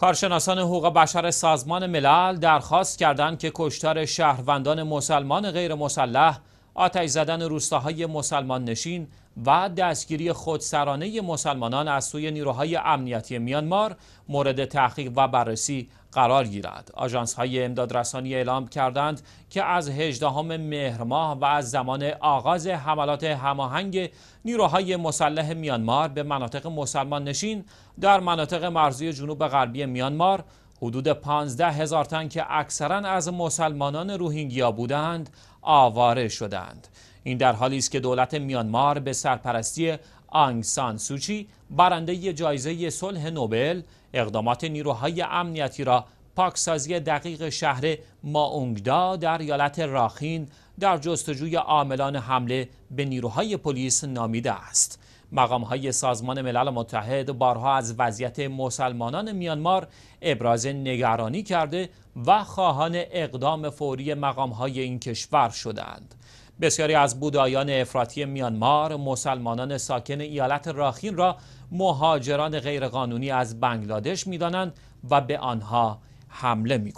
کارشناسان حقوق بشر سازمان ملل درخواست کردند که کشتار شهروندان مسلمان غیر مسلح آتش زدن روستاهای مسلمان نشین و دستگیری خودسرانه مسلمانان از سوی نیروهای امنیتی میانمار مورد تحقیق و بررسی قرار گیرد. آجانس های امدادرسانی اعلام کردند که از 18 مهر و از زمان آغاز حملات هماهنگ نیروهای مسلح میانمار به مناطق مسلمان نشین در مناطق مرزی جنوب غربی میانمار حدود 15 هزار تن که اکثرا از مسلمانان روهینگیا بودند آواره شدند این در حالی است که دولت میانمار به سرپرستی آنگ سوچی برنده جایزه صلح نوبل اقدامات نیروهای امنیتی را پاکسازی دقیق شهر ماونگدا در ایالت راخین در جستجوی عاملان حمله به نیروهای پلیس نامیده است مقام های سازمان ملل متحد بارها از وضعیت مسلمانان میانمار ابراز نگرانی کرده و خواهان اقدام فوری مقام های این کشور شدند. بسیاری از بودایان افراطی میانمار مسلمانان ساکن ایالت راخین را مهاجران غیرقانونی از بنگلادش میدانند و به آنها حمله می